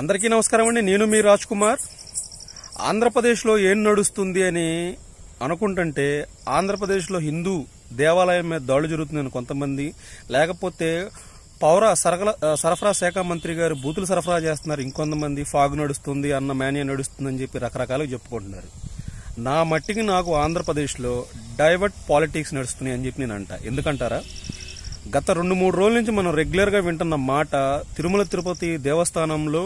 అందరికీ నమస్కారం అండి నేను మీ రాజ్ కుమార్ ఆంధ్రప్రదేశ్లో ఏం నడుస్తుంది అని అనుకుంటుంటే ఆంధ్రప్రదేశ్లో హిందూ దేవాలయం మీద దాడులు జరుగుతుందని కొంతమంది లేకపోతే పౌర సరఫల సరఫరా శాఖ మంత్రి గారు బూతులు సరఫరా చేస్తున్నారు ఇంకొంతమంది ఫాగ్ నడుస్తుంది అన్న మేనియా నడుస్తుందని చెప్పి రకరకాలుగా చెప్పుకుంటున్నారు నా మట్టికి నాకు ఆంధ్రప్రదేశ్లో డైవర్ట్ పాలిటిక్స్ నడుస్తున్నాయి అని చెప్పి నేను అంట ఎందుకంటారా గత రెండు మూడు రోజుల నుంచి మనం రెగ్యులర్గా వింటున్న మాట తిరుమల తిరుపతి దేవస్థానంలో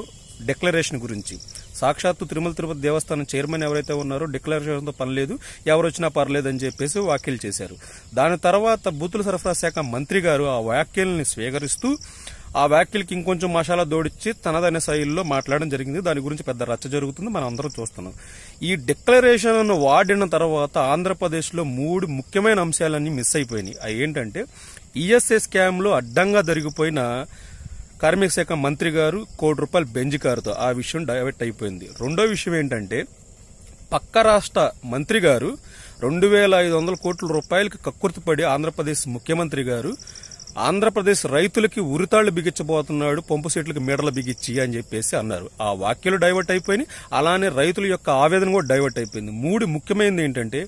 డిక్లరేషన్ గురించి సాక్షాత్తు తిరుమల తిరుపతి దేవస్థానం చైర్మన్ ఎవరైతే ఉన్నారో డిక్లరేషన్తో పని లేదు ఎవరు వచ్చినా పర్లేదు అని చెప్పేసి వ్యాఖ్యలు చేశారు దాని తర్వాత బూతుల సరఫరా శాఖ మంత్రి గారు ఆ వ్యాఖ్యల్ని స్వీకరిస్తూ ఆ వ్యాఖ్యలకి ఇంకొంచెం మసాలా దోడిచ్చి తనదైన శైలిలో మాట్లాడడం జరిగింది దాని గురించి పెద్ద రచ్చ జరుగుతుంది మనం అందరం చూస్తున్నాం ఈ డిక్లరేషన్ వాడిన తర్వాత ఆంధ్రప్రదేశ్లో మూడు ముఖ్యమైన అంశాలన్నీ మిస్ అయిపోయినాయి అవి ఏంటంటే ఈఎస్ఏ స్కామ్లో అడ్డంగా జరిగిపోయిన కార్మిక శాఖ మంత్రి గారు కోటి రూపాయలు బెంజ్ కారుతో ఆ విషయం డైవర్ట్ అయిపోయింది రెండో విషయం ఏంటంటే పక్క రాష్ట్ర మంత్రి గారు రెండు వేల ఐదు వందల కోట్ల రూపాయలకి కక్కుర్తిపడి ఆంధ్రప్రదేశ్ ముఖ్యమంత్రి గారు ఆంధ్రప్రదేశ్ రైతులకి ఉరితాళ్లు బిగించబోతున్నాడు పంపు సెట్లకు మీడలు బిగించి అని చెప్పేసి అన్నారు ఆ వ్యాఖ్యలు డైవర్ట్ అయిపోయినాయి అలానే రైతుల యొక్క ఆవేదన కూడా డైవర్ట్ అయిపోయింది మూడు ముఖ్యమైనది ఏంటంటే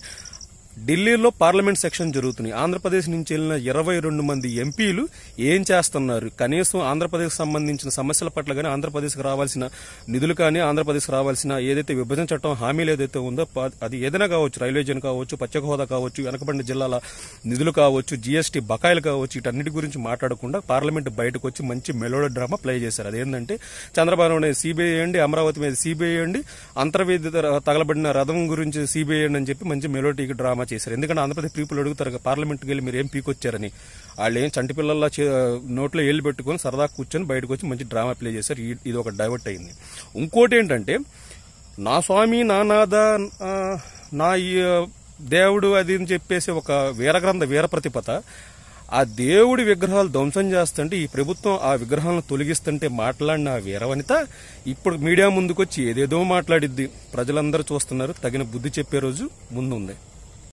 ఢిల్లీలో పార్లమెంట్ సెక్షన్ జరుగుతున్నాయి ఆంధ్రప్రదేశ్ నుంచి వెళ్ళిన ఇరవై రెండు మంది ఎంపీలు ఏం చేస్తున్నారు కనీసం ఆంధ్రప్రదేశ్ సంబంధించిన సమస్యల పట్ల కానీ ఆంధ్రప్రదేశ్కి రావాల్సిన నిధులు కానీ ఆంధ్రప్రదేశ్ రావాల్సిన ఏదైతే విభజన చట్టం హామీలు ఏదైతే ఉందో అది ఏదైనా కావచ్చు రైల్వే జోన్ కావచ్చు పచ్చక హోదా కావచ్చు వెనకబండి జిల్లాల నిధులు కావచ్చు జీఎస్టీ బకాయిలు కావచ్చు వీటన్నిటి గురించి మాట్లాడకుండా పార్లమెంట్ బయటకు వచ్చి మంచి మెలోడ డ్రామా ప్లే చేశారు అదేంటంటే చంద్రబాబు నాయుడు సిబిఐ అండి అమరావతి మీద సీబీఐ అండి అంతర్వేది తగలబడిన రథం గురించి సిబిఐ అని చెప్పి మంచి మెలోటిక్ డ్రామా జమ చేశారు ఎందుకంటే ఆంధ్రప్రదేశ్ పీపుల్ అడుగుతారు పార్లమెంట్కి వెళ్ళి మీరు ఏం పీకొచ్చారని వాళ్ళు ఏం చంటి పిల్లల నోట్లో ఏళ్ళు పెట్టుకొని సరదా కూర్చొని బయటకు వచ్చి మంచి డ్రామా ప్లే చేశారు ఇది ఒక డైవర్ట్ అయింది ఇంకోటి ఏంటంటే నా స్వామి నా నా దేవుడు అది అని చెప్పేసి ఒక వీరగ్రంథ వీరప్రతిపత ఆ దేవుడి విగ్రహాలు ధ్వంసం చేస్తుంటే ఈ ప్రభుత్వం ఆ విగ్రహాలను తొలగిస్తుంటే మాట్లాడిన ఆ వీరవనిత ఇప్పుడు మీడియా ముందుకొచ్చి ఏదేదో మాట్లాడిద్ది ప్రజలందరూ చూస్తున్నారు తగిన బుద్ధి చెప్పే రోజు ముందుంది